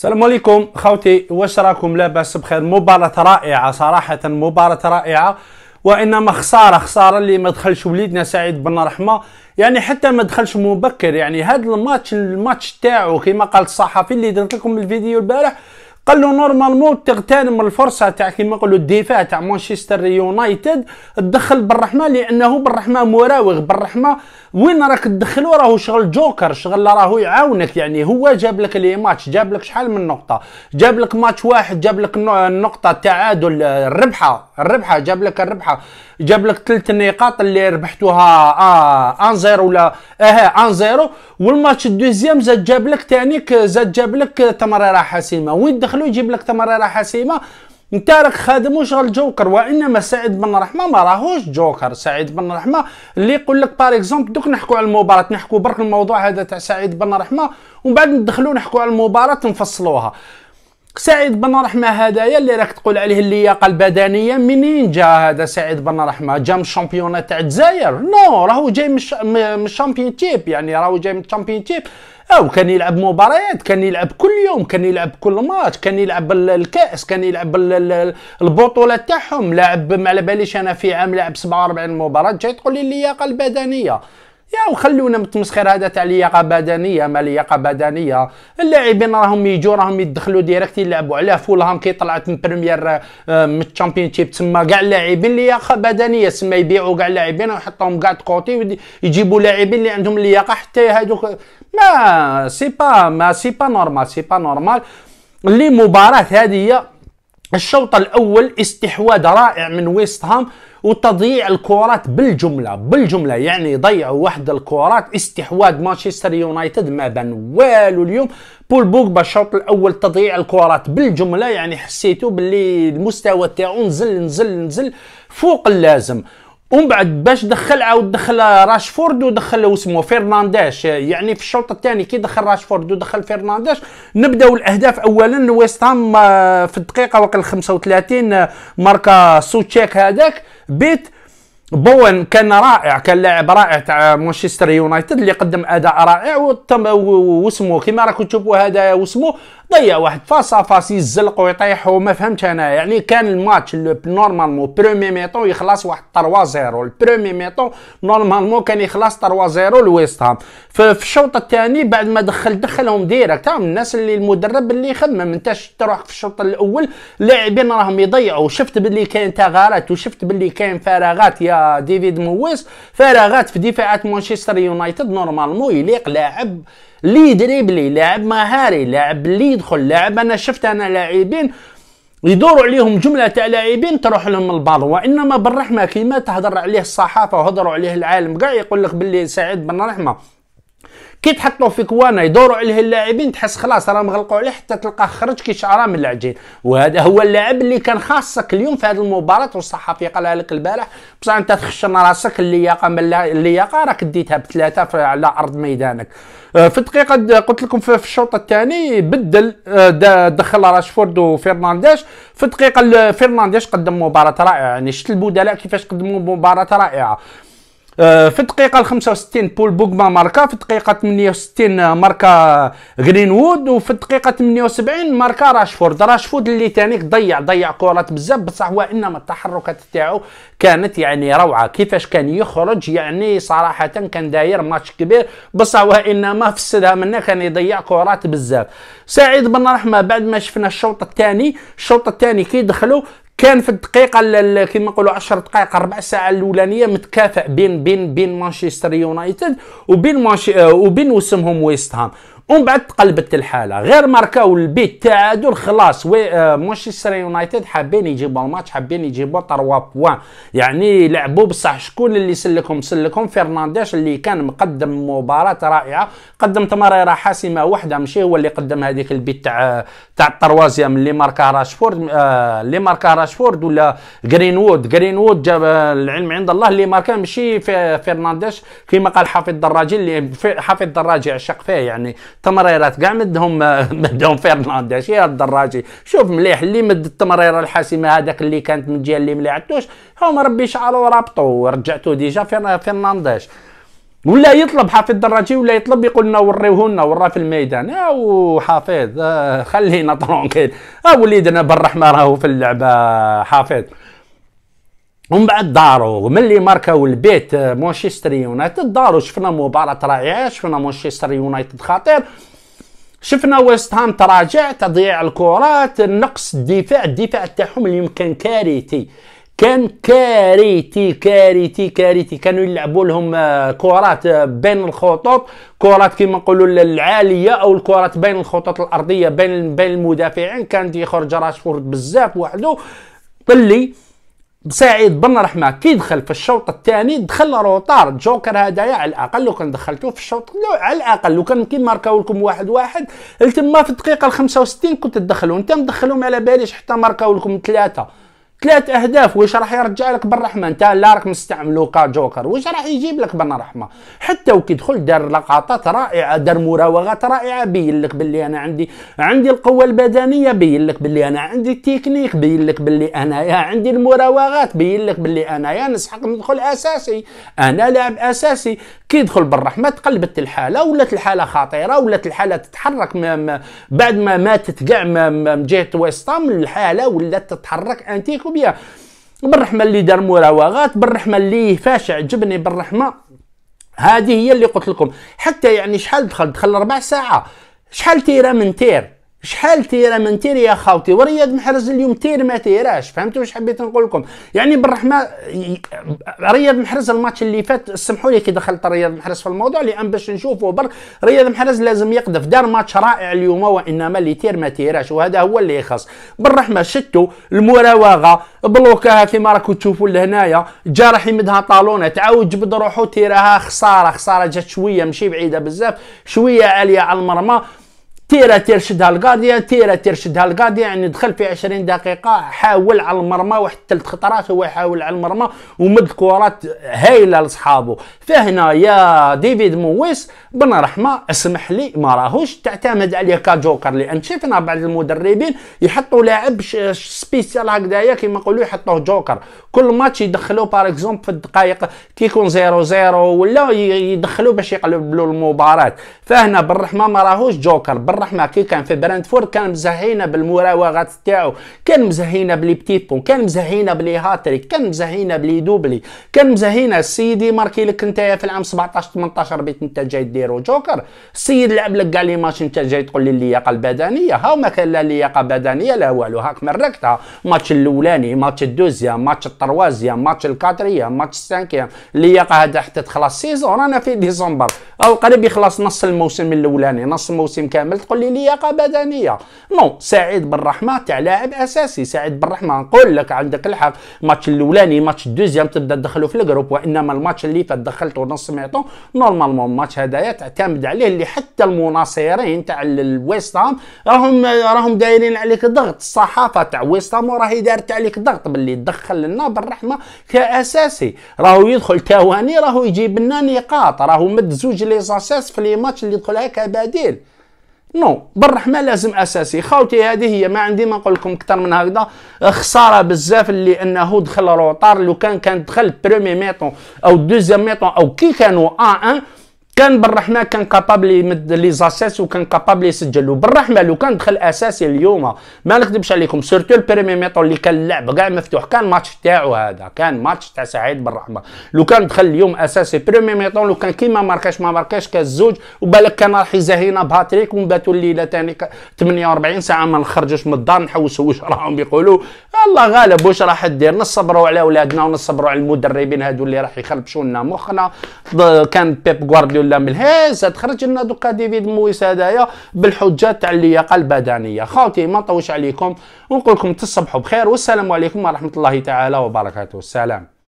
السلام عليكم خوتي واش راكم لاباس بخير مباراة رائعة صراحة مباراة رائعة وانما خساره خساره اللي ما دخلش وليدنا سعيد بن رحمه يعني حتى ما دخلش مبكر يعني هذا الماتش الماتش تاعو كما قال الصحفي اللي درت لكم الفيديو البارح قال له نورمالمون تغتنم الفرصه تاع كيما نقولوا الدفاع تاع مانشستر يونايتد تدخل بالرحمه لانه بالرحمه مراوغ بالرحمه وين راك تدخلو راهو شغل جوكر شغل راهو يعاونك يعني هو جاب لك لي ماتش جاب لك شحال من نقطه جاب لك ماتش واحد جاب لك النقطه التعادل الربحه آه، الربحه جاب لك الربحه جاب لك ثلاث النقاط اللي ربحتوها آه ان زيرو ولا اه ان زيرو والماتش الدوزيام زاد جاب لك ثانيك زاد جاب لك تمريره حاسمه وين دخلوا يجيب لك تمريره حاسمه انت راك خادم وشغل جوكر وانما سعيد بن رحمه ما راهوش جوكر سعيد بن رحمه اللي يقول لك بار اكزومبل دوك نحكوا على المباراه نحكوا برك الموضوع هذا تاع سعيد بن رحمه ومن بعد ندخلوا نحكوا على المباراه نفصلوها سعيد بن رحمه هذايا اللي راك تقول عليه اللياقه البدنيه منين جا هذا سعيد بن رحمه جا من الشامبيون تاع الجزائر نو راهو جاي من الشامبيون تيب يعني راهو جاي من الشامبيون تيب او كان يلعب مباريات كان يلعب كل يوم كان يلعب كل ماتش كان يلعب الكاس كان يلعب البطوله تاعهم لعب ما على باليش انا في عام لعب 47 مباراه جاي تقول لي اللياقه البدنيه يا وخلونا من التمسخير هذا تاع اللياقه بدنيه ما لياقه بدنيه اللاعبين راهم يجوا راهم يدخلوا ديريكت يلعبوا على فولهام كي طلعت من بريمير آه، من الشامبيونشيب تسمى كاع اللاعبين لياقه بدنيه تسمى يبيعوا كاع اللاعبين ويحطوهم كاع كوتي يجيبوا لاعبين اللي عندهم لياقه حتى هذوك ما سي با ما سي با نورمال سي با نورمال اللي مباراه هذه الشوط الاول استحواذ رائع من ويست هام وتضييع الكرات بالجمله بالجمله يعني ضيعوا واحد الكرات استحواذ مانشستر يونايتد ما بان والو اليوم بول بوك بالشوط الاول تضييع الكرات بالجمله يعني حسيتو باللي المستوى تاعو نزل نزل نزل فوق اللازم ومن بعد باش دخل عاود دخل راشفورد ودخل اسمه فرنانديش يعني في الشوط الثاني كي دخل راشفورد ودخل فرنانديش نبداو الاهداف اولا ويست هام آه، في الدقيقه وقت 35 آه، ماركا سوتشيك هذاك bit بوين كان رائع كان لاعب رائع تاع مانشستر يونايتد اللي قدم اداء رائع واسمه كيما راكم تشوفوا هذا واسمه ضيع واحد فاصا فاس يزلق ويطيح وما فهمتش انا يعني كان الماتش نورمالمون برومي ميتون يخلص واحد 3 0 البرومي ميتون نورمالمون كان يخلص 3 0 لويست هام في الشوط الثاني بعد ما دخل دخلهم ديريكت من الناس اللي المدرب اللي يخمم انت تروح في الشوط الاول لاعبين راهم يضيعوا شفت باللي كاين تغارات وشفت باللي كاين فراغات يا ديفيد مويس فراغات في دفاعات مانشستر يونايتد نورمالمون يليق لاعب لي دريبلي لاعب مهاري لاعب لي يدخل لاعب انا شفت انا لاعبين يدوروا عليهم جمله تاع لاعبين تروح لهم البال وانما بالرحمه كيما تهضر عليه الصحافه وهضروا عليه العالم كاع يقول لك باللي سعيد بن رحمه كي تحطوا في كوانا يدوروا عليه اللاعبين تحس خلاص راه مغلقوا عليه حتى تلقاه خرج كي شعره من العجين وهذا هو اللاعب اللي كان خاصك اليوم في هذه المباراه والصحفي قالها لك البارح بصح انت تخشن راسك اللياقه من اللياقه راك ديتها بثلاثه على ارض ميدانك آه، في الدقيقه قلت لكم في الشوط الثاني بدل آه، دخل راشفورد وفرنانديش في الدقيقه فرنانديش قدم مباراه رائعه يعني شفت البدلاء كيفاش قدموا مباراه رائعه آه، في الدقيقه 65 بول بوغما ماركا في الدقيقه 68 ماركا غرينوود وفي الدقيقه 78 ماركا راشفورد راشفورد اللي تانيك ضيع ضيع كرات بزاف بصح وانما التحركات تاعو كانت يعني روعه كيفاش كان يخرج يعني صراحه كان داير ماتش كبير بصح وانما فسدها منا كان يضيع كرات بزاف سعيد بن رحمه بعد ما شفنا الشوط الثاني الشوط الثاني كي دخلوا كان في الدقيقه كما نقولوا 10 دقائق ربع ساعه الاولانيه متكافئ بين بين بين مانشستر يونايتد وبين مانشي آه، وبين وسمهم ويست هام ومن بعد تقلبت الحاله غير ماركاو البيت التعادل خلاص وي آه مانشستر يونايتد حابين يجيبوا الماتش حابين يجيبوا 3 بوان يعني لعبوا بصح شكون اللي سلكهم سلكهم فيرنانديش اللي كان مقدم مباراه رائعه قدم تمريره حاسمه واحده ماشي هو اللي قدم هذيك البيت تاع تاع التروازيام اللي ماركا راشفورد آه اللي ماركا راشفورد ولا جرينوود جرينوود جاب العلم عند الله اللي ماركا ماشي فيرنانديش كما قال حافظ الدراجي اللي حافظ الدراجي عشق فيه يعني تمريرات كاع مدهم مدهم فيرنانديش يا الدراجي شوف مليح اللي مد التمريره الحاسمه هذاك اللي كانت من الجهه اللي ما عدتوش هم ربي شعلوا رابطوا رجعتو ديجا فيرنانديش ولا يطلب حافظ الدراجي ولا يطلب يقول لنا وريوه لنا وراه في الميدان يا حافظ آه، خلينا طرونكيل ها آه، وليدنا بالرحمه راهو في اللعبه حافظ ومن بعد دارو ملي ماركا البيت آه، مانشستر يونايتد دارو شفنا مباراة رائعة شفنا مانشستر يونايتد خطير شفنا ويست هام تراجع تضيع الكرات نقص الدفاع الدفاع تاعهم اليوم كان كارثي كان كارثي كارثي كارثي كانوا يلعبوا لهم آه، كرات آه، بين الخطوط كرات كما نقولوا العاليه او الكرات بين الخطوط الارضيه بين بين المدافعين كان يخرج راشفورد بزاف وحده اللي سعيد بن رحمه كي دخل في الشوط الثاني دخل روطار جوكر هدايا على الاقل لو كان دخلته في الشوط على الاقل لو كان كيما ماركاو لكم واحد واحد لتما في الدقيقه 65 كنت تدخلوا انت مدخلهم على باليش حتى ماركاو لكم ثلاثه ثلاث اهداف واش راح يرجع لك بن رحمه انت لا راك مستعملو كجوكر واش راح يجيب لك بن رحمه حتى وكي دخل دار لقطات رائعه دار مراوغات رائعه بين لك باللي انا عندي عندي القوه البدنيه بين لك باللي انا عندي التكنيك بين لك باللي انايا عندي المراوغات بين لك باللي انايا نسحق ندخل اساسي انا لاعب اساسي كي يدخل بالرحمه تقلبت الحاله ولات الحاله خطيره ولات الحاله تتحرك ما ما بعد ما ماتت كاع من جهه ويستام الحاله ولات تتحرك انتيك وبيا بالرحمه اللي دار مراوغات بالرحمه اللي فاش عجبني بالرحمه هذه هي اللي قلت لكم حتى يعني شحال دخل دخل ربع ساعه شحال تيرا من تير شحال تيرا من تير يا خاوتي ورياض محرز اليوم تير ما تيراش فهمتوا واش حبيت نقول لكم يعني بالرحمه رياض محرز الماتش اللي فات سمحوا لي كي دخلت رياض محرز في الموضوع لان باش نشوفوا بر رياض محرز لازم يقذف دار ماتش رائع اليوم وانما اللي تير ما تيراش وهذا هو اللي يخص بالرحمه شتو المراوغه بلوكاها كيما راكم تشوفوا لهنايا جارح يمدها طالونه تعاود جبد روحو تيراها خساره خساره جات شويه ماشي بعيده بزاف شويه عاليه على المرمى تيرا ترشد هالقاديه تيرا ترشد هالقاديه يعني دخل في 20 دقيقه حاول على المرمى واحد ثلاث خطرات هو يحاول على المرمى ومد كرات هايله لصحابه فهنا يا ديفيد مويس بن رحمه اسمح لي ما راهوش تعتمد عليه كجوكر لان شفنا بعض المدربين يحطوا لاعب سبيسيال هكذايا كيما نقولوا يحطوه جوكر كل ماتش يدخلوا بار اكزومبل في الدقائق كي يكون 0 0 ولا يدخلوا باش يقلبوا المباراه فهنا بالرحمه ما راهوش جوكر الرحمه كي كان في برنتفورد كان مزهينا بالمراوغات تاعو كان مزهينا بلي بتي بون كان مزهينا بلي هاتريك كان مزهينا بلي دوبلي كان مزهينا السيدي ماركي لك انت في العام 17 18 بيت انت جاي ديرو جوكر السيد لعب لك كاع لي ماتش انت جاي تقول لي اللياقه البدنيه هاو ما كان لا لياقه بدنيه لا والو هاك مركتها ماتش الاولاني ماتش الدوزيام ماتش التروازيام ماتش الكاتريام ماتش السانكيام اللياقه هذا حتى تخلص سيزون رانا في ديسمبر او قريب يخلص نص الموسم الاولاني نص الموسم كامل تقول لي لياقه بدنيه نو سعيد بالرحمه تاع لاعب اساسي سعيد بالرحمه نقول لك عندك الحق الماتش الاولاني ماتش الدوزيام تبدا تدخلوا في الجروب وانما الماتش اللي فات دخلته نص ميطون نورمالمون الماتش هذايا تعتمد عليه اللي حتى المناصرين تاع الويست هام راهم راهم دايرين عليك ضغط الصحافه تاع ويست هام وراهي دارت عليك ضغط باللي دخل لنا بالرحمه كاساسي راهو يدخل تواني راهو يجيب لنا نقاط راهو مد زوج لي في لي ماتش اللي يدخلها كبديل نو بالرحمه لازم اساسي خاوتي هذه هي ما عندي ما نقول لكم اكثر من هكذا خساره بزاف اللي انه دخل روطار لو كان كان دخل برومي ميطون او دوزيام ميطون او كي كانوا ا 1 كان بالرحمه كان كابابل يمد لي زاساس وكان كابابل يسجل وبالرحمه لو كان دخل اساسي اليوم ما نكذبش عليكم سيرتو البريمي ميطون اللي كان اللعب كاع مفتوح كان ماتش تاعو هذا كان ماتش تاع سعيد بالرحمه لو كان دخل اليوم اساسي بريمي ميطون لو كان كيما ماركاش ما ماركاش كاز زوج وبالك كان راح يزهينا بهاتريك ونباتوا الليله ثاني 48 ساعه ما نخرجوش من الدار نحوسوا واش راهم يقولوا الله غالب واش راح دير نصبروا على اولادنا ونصبروا على المدربين هادو اللي راح يخربشوا لنا مخنا كان بيب غوارديولا ولا من هذا تخرج لنا دوكا ديفيد مويس هذايا بالحجه تاع اللياقه البدنيه خاوتي ما نطولش عليكم ونقول لكم تصبحوا بخير والسلام عليكم ورحمه الله تعالى وبركاته السلام